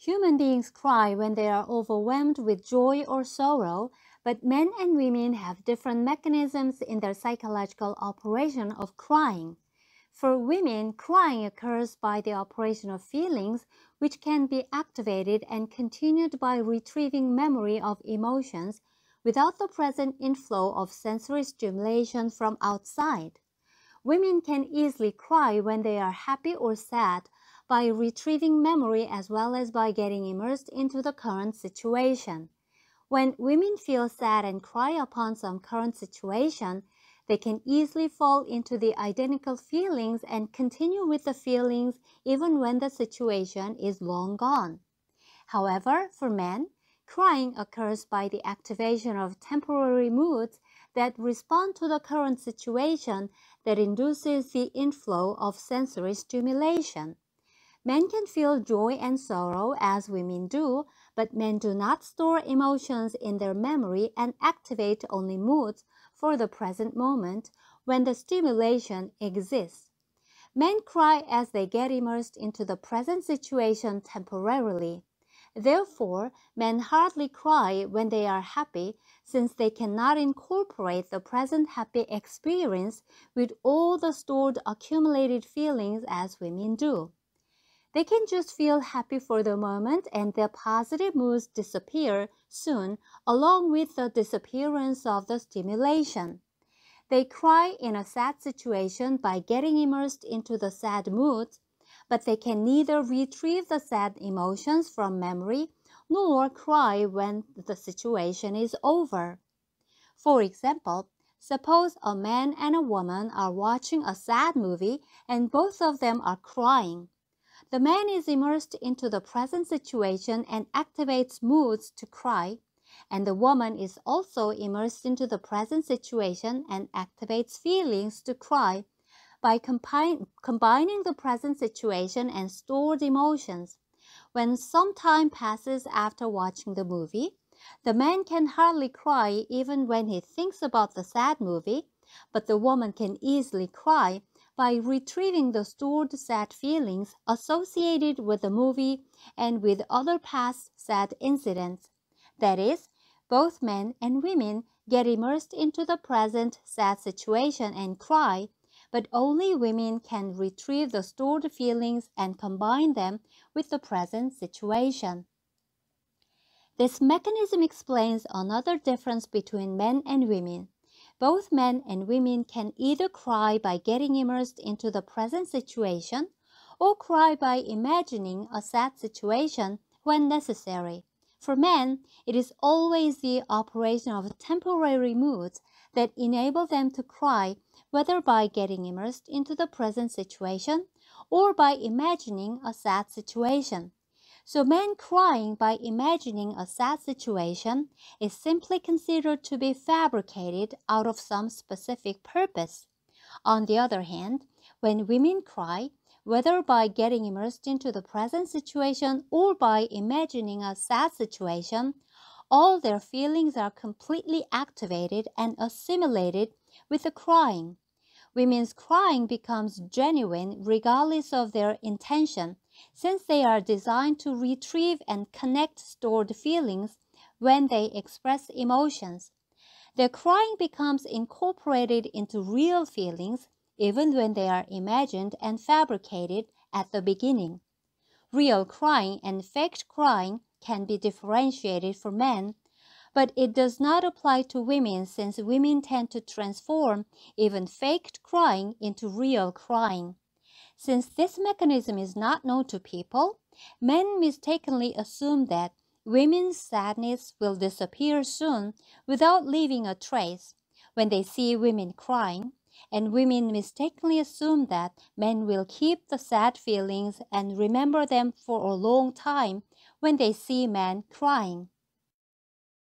Human beings cry when they are overwhelmed with joy or sorrow, but men and women have different mechanisms in their psychological operation of crying. For women, crying occurs by the operation of feelings, which can be activated and continued by retrieving memory of emotions without the present inflow of sensory stimulation from outside. Women can easily cry when they are happy or sad, by retrieving memory as well as by getting immersed into the current situation. When women feel sad and cry upon some current situation, they can easily fall into the identical feelings and continue with the feelings even when the situation is long gone. However, for men, crying occurs by the activation of temporary moods that respond to the current situation that induces the inflow of sensory stimulation. Men can feel joy and sorrow as women do, but men do not store emotions in their memory and activate only moods for the present moment when the stimulation exists. Men cry as they get immersed into the present situation temporarily. Therefore, men hardly cry when they are happy, since they cannot incorporate the present happy experience with all the stored accumulated feelings as women do. They can just feel happy for the moment and their positive moods disappear soon along with the disappearance of the stimulation. They cry in a sad situation by getting immersed into the sad mood, but they can neither retrieve the sad emotions from memory nor cry when the situation is over. For example, suppose a man and a woman are watching a sad movie and both of them are crying. The man is immersed into the present situation and activates moods to cry, and the woman is also immersed into the present situation and activates feelings to cry by combining the present situation and stored emotions. When some time passes after watching the movie, the man can hardly cry even when he thinks about the sad movie, but the woman can easily cry by retrieving the stored sad feelings associated with the movie and with other past sad incidents. That is, both men and women get immersed into the present sad situation and cry, but only women can retrieve the stored feelings and combine them with the present situation. This mechanism explains another difference between men and women. Both men and women can either cry by getting immersed into the present situation or cry by imagining a sad situation when necessary. For men, it is always the operation of temporary moods that enable them to cry, whether by getting immersed into the present situation or by imagining a sad situation. So men crying by imagining a sad situation is simply considered to be fabricated out of some specific purpose. On the other hand, when women cry, whether by getting immersed into the present situation or by imagining a sad situation, all their feelings are completely activated and assimilated with the crying. Women's crying becomes genuine regardless of their intention since they are designed to retrieve and connect stored feelings when they express emotions. their crying becomes incorporated into real feelings even when they are imagined and fabricated at the beginning. Real crying and faked crying can be differentiated for men, but it does not apply to women since women tend to transform even faked crying into real crying. Since this mechanism is not known to people, men mistakenly assume that women's sadness will disappear soon without leaving a trace when they see women crying, and women mistakenly assume that men will keep the sad feelings and remember them for a long time when they see men crying.